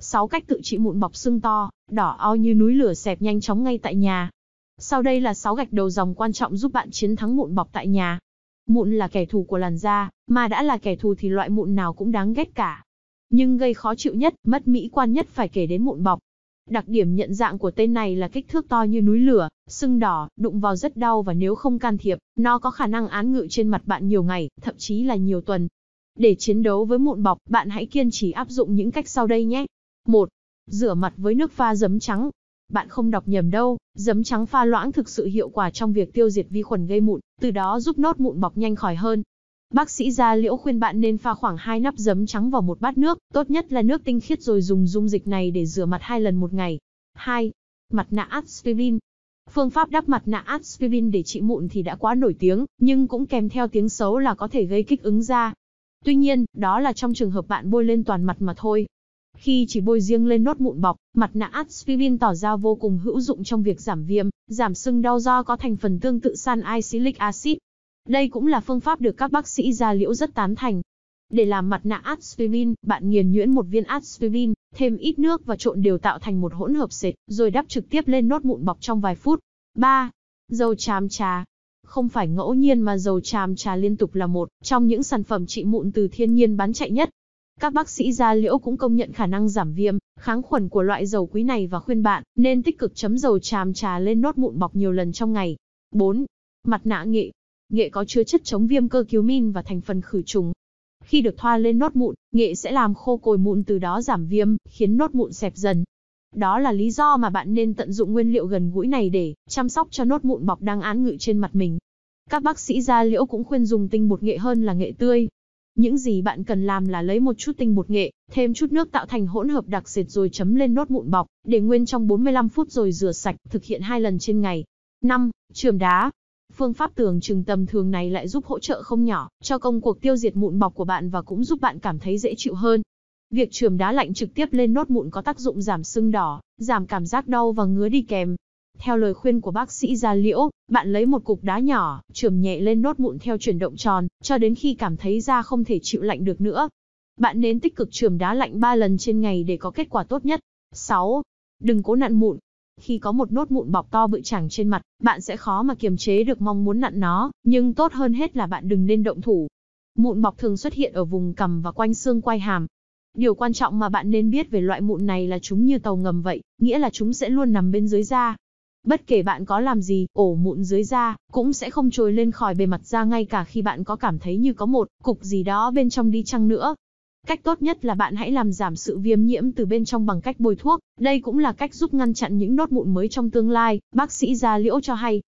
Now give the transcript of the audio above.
Sáu cách tự trị mụn bọc xương to, đỏ ao như núi lửa xẹp nhanh chóng ngay tại nhà. Sau đây là sáu gạch đầu dòng quan trọng giúp bạn chiến thắng mụn bọc tại nhà. Mụn là kẻ thù của làn da, mà đã là kẻ thù thì loại mụn nào cũng đáng ghét cả. Nhưng gây khó chịu nhất, mất mỹ quan nhất phải kể đến mụn bọc. Đặc điểm nhận dạng của tên này là kích thước to như núi lửa, sưng đỏ, đụng vào rất đau và nếu không can thiệp, nó có khả năng án ngự trên mặt bạn nhiều ngày, thậm chí là nhiều tuần. Để chiến đấu với mụn bọc, bạn hãy kiên trì áp dụng những cách sau đây nhé. 1. Rửa mặt với nước pha giấm trắng. Bạn không đọc nhầm đâu, giấm trắng pha loãng thực sự hiệu quả trong việc tiêu diệt vi khuẩn gây mụn, từ đó giúp nốt mụn bọc nhanh khỏi hơn. Bác sĩ gia liễu khuyên bạn nên pha khoảng 2 nắp giấm trắng vào một bát nước, tốt nhất là nước tinh khiết rồi dùng dung dịch này để rửa mặt hai lần một ngày. 2. Mặt nạ aspirin. Phương pháp đắp mặt nạ aspirin để trị mụn thì đã quá nổi tiếng, nhưng cũng kèm theo tiếng xấu là có thể gây kích ứng da. Tuy nhiên, đó là trong trường hợp bạn bôi lên toàn mặt mà thôi, khi chỉ bôi riêng lên nốt mụn bọc, mặt nạ aspirin tỏ ra vô cùng hữu dụng trong việc giảm viêm, giảm sưng đau do có thành phần tương tự san salicylic acid. Đây cũng là phương pháp được các bác sĩ da liễu rất tán thành. Để làm mặt nạ aspirin, bạn nghiền nhuyễn một viên aspirin, thêm ít nước và trộn đều tạo thành một hỗn hợp sệt, rồi đắp trực tiếp lên nốt mụn bọc trong vài phút. 3. Dầu tràm trà Không phải ngẫu nhiên mà dầu tràm trà liên tục là một trong những sản phẩm trị mụn từ thiên nhiên bán chạy nhất. Các bác sĩ da liễu cũng công nhận khả năng giảm viêm, kháng khuẩn của loại dầu quý này và khuyên bạn nên tích cực chấm dầu tràm trà lên nốt mụn bọc nhiều lần trong ngày. 4. Mặt nạ nghệ. Nghệ có chứa chất chống viêm cơ cứu min và thành phần khử trùng. Khi được thoa lên nốt mụn, nghệ sẽ làm khô cồi mụn từ đó giảm viêm, khiến nốt mụn xẹp dần. Đó là lý do mà bạn nên tận dụng nguyên liệu gần gũi này để chăm sóc cho nốt mụn bọc đang án ngự trên mặt mình. Các bác sĩ da liễu cũng khuyên dùng tinh bột nghệ hơn là nghệ tươi, những gì bạn cần làm là lấy một chút tinh bột nghệ, thêm chút nước tạo thành hỗn hợp đặc sệt rồi chấm lên nốt mụn bọc, để nguyên trong 45 phút rồi rửa sạch, thực hiện hai lần trên ngày. 5. Trườm đá Phương pháp tưởng chừng tầm thường này lại giúp hỗ trợ không nhỏ cho công cuộc tiêu diệt mụn bọc của bạn và cũng giúp bạn cảm thấy dễ chịu hơn. Việc trườm đá lạnh trực tiếp lên nốt mụn có tác dụng giảm sưng đỏ, giảm cảm giác đau và ngứa đi kèm, theo lời khuyên của bác sĩ Gia Liễu, bạn lấy một cục đá nhỏ, trườm nhẹ lên nốt mụn theo chuyển động tròn, cho đến khi cảm thấy da không thể chịu lạnh được nữa. Bạn nên tích cực trườm đá lạnh 3 lần trên ngày để có kết quả tốt nhất. 6. Đừng cố nặn mụn. Khi có một nốt mụn bọc to bự chẳng trên mặt, bạn sẽ khó mà kiềm chế được mong muốn nặn nó, nhưng tốt hơn hết là bạn đừng nên động thủ. Mụn bọc thường xuất hiện ở vùng cằm và quanh xương quai hàm, Điều quan trọng mà bạn nên biết về loại mụn này là chúng như tàu ngầm vậy, nghĩa là chúng sẽ luôn nằm bên dưới da, Bất kể bạn có làm gì, ổ mụn dưới da, cũng sẽ không trồi lên khỏi bề mặt da ngay cả khi bạn có cảm thấy như có một cục gì đó bên trong đi chăng nữa. Cách tốt nhất là bạn hãy làm giảm sự viêm nhiễm từ bên trong bằng cách bôi thuốc, đây cũng là cách giúp ngăn chặn những nốt mụn mới trong tương lai, bác sĩ da liễu cho hay.